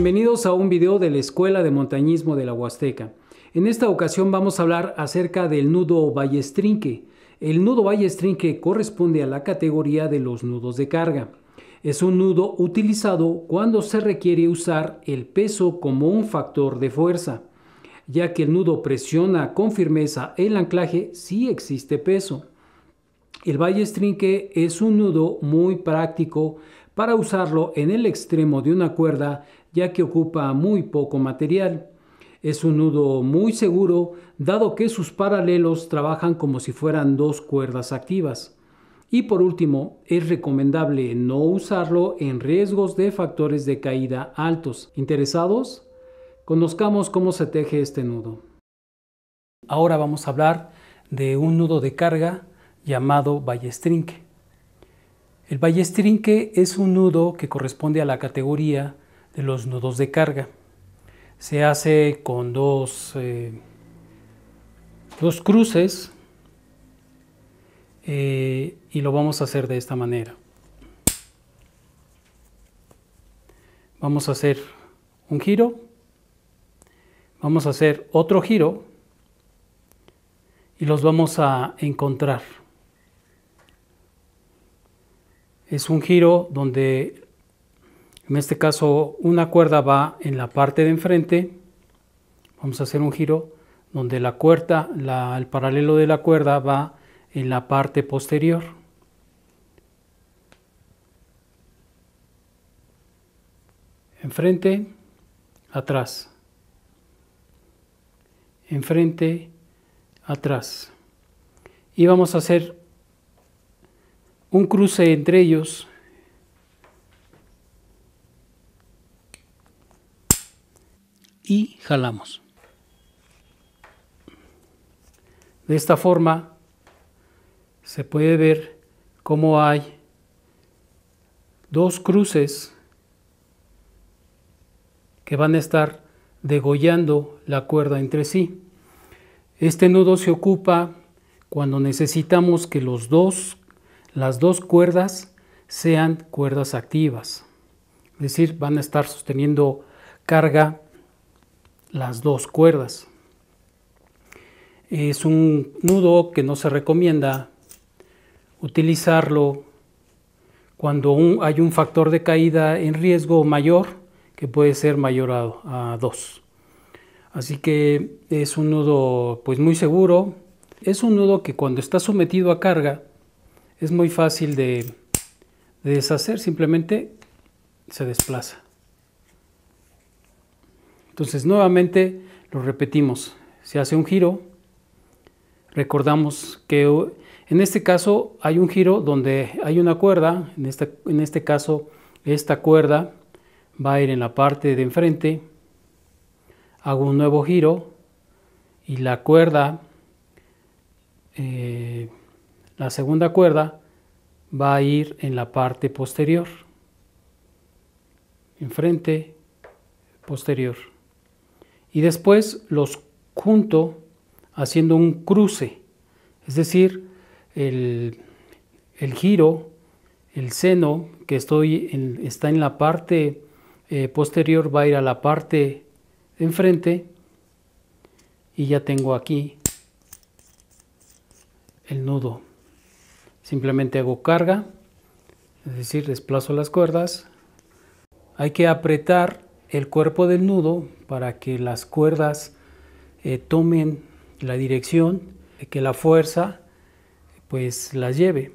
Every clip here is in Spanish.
Bienvenidos a un video de la Escuela de Montañismo de la Huasteca. En esta ocasión vamos a hablar acerca del nudo ballestrinque. El nudo ballestrinque corresponde a la categoría de los nudos de carga. Es un nudo utilizado cuando se requiere usar el peso como un factor de fuerza, ya que el nudo presiona con firmeza el anclaje si existe peso. El ballestrinque es un nudo muy práctico para usarlo en el extremo de una cuerda ya que ocupa muy poco material. Es un nudo muy seguro, dado que sus paralelos trabajan como si fueran dos cuerdas activas. Y por último, es recomendable no usarlo en riesgos de factores de caída altos. ¿Interesados? Conozcamos cómo se teje este nudo. Ahora vamos a hablar de un nudo de carga llamado ballestrinque. El ballestrinque es un nudo que corresponde a la categoría de los nudos de carga. Se hace con dos, eh, dos cruces eh, y lo vamos a hacer de esta manera. Vamos a hacer un giro, vamos a hacer otro giro y los vamos a encontrar. Es un giro donde en este caso, una cuerda va en la parte de enfrente. Vamos a hacer un giro donde la cuerda, el paralelo de la cuerda va en la parte posterior. Enfrente, atrás. Enfrente, atrás. Y vamos a hacer un cruce entre ellos y jalamos. De esta forma se puede ver cómo hay dos cruces que van a estar degollando la cuerda entre sí. Este nudo se ocupa cuando necesitamos que los dos, las dos cuerdas sean cuerdas activas. Es decir, van a estar sosteniendo carga las dos cuerdas. Es un nudo que no se recomienda utilizarlo cuando hay un factor de caída en riesgo mayor que puede ser mayor a 2. Así que es un nudo pues muy seguro. Es un nudo que cuando está sometido a carga es muy fácil de deshacer, simplemente se desplaza. Entonces, nuevamente lo repetimos. Se hace un giro. Recordamos que uh, en este caso hay un giro donde hay una cuerda. En, este caso, esta cuerda va a ir en la parte de enfrente. Hago un nuevo giro y la cuerda, eh, la segunda cuerda, va a ir en la parte posterior. Enfrente, posterior y después los junto haciendo un cruce, es decir, el, el giro, el seno que estoy en, está en la parte eh, posterior va a ir a la parte de enfrente y ya tengo aquí el nudo. Simplemente hago carga, es decir, desplazo las cuerdas. Hay que apretar el cuerpo del nudo para que las cuerdas eh, tomen la dirección, que la fuerza pues las lleve.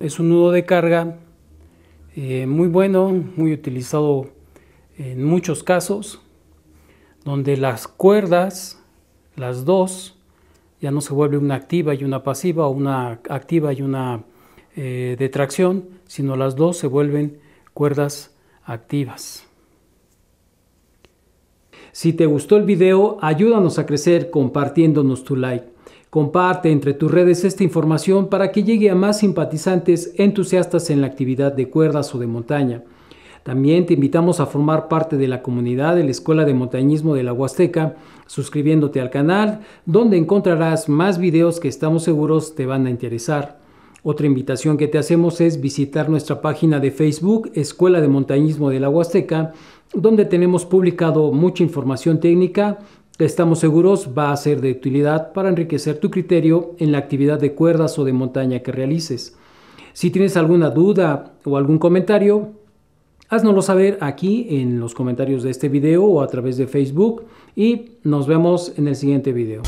Es un nudo de carga eh, muy bueno, muy utilizado en muchos casos, donde las cuerdas, las dos, ya no se vuelven una activa y una pasiva, o una activa y una eh, detracción, de tracción, sino las dos se vuelven cuerdas activas. Si te gustó el video, ayúdanos a crecer compartiéndonos tu like. Comparte entre tus redes esta información para que llegue a más simpatizantes entusiastas en la actividad de cuerdas o de montaña. También te invitamos a formar parte de la comunidad de la Escuela de Montañismo de la Huasteca, suscribiéndote al canal, donde encontrarás más videos que estamos seguros te van a interesar. Otra invitación que te hacemos es visitar nuestra página de Facebook Escuela de Montañismo de la Huasteca donde tenemos publicado mucha información técnica estamos seguros va a ser de utilidad para enriquecer tu criterio en la actividad de cuerdas o de montaña que realices. Si tienes alguna duda o algún comentario, háznoslo saber aquí en los comentarios de este video o a través de Facebook y nos vemos en el siguiente video.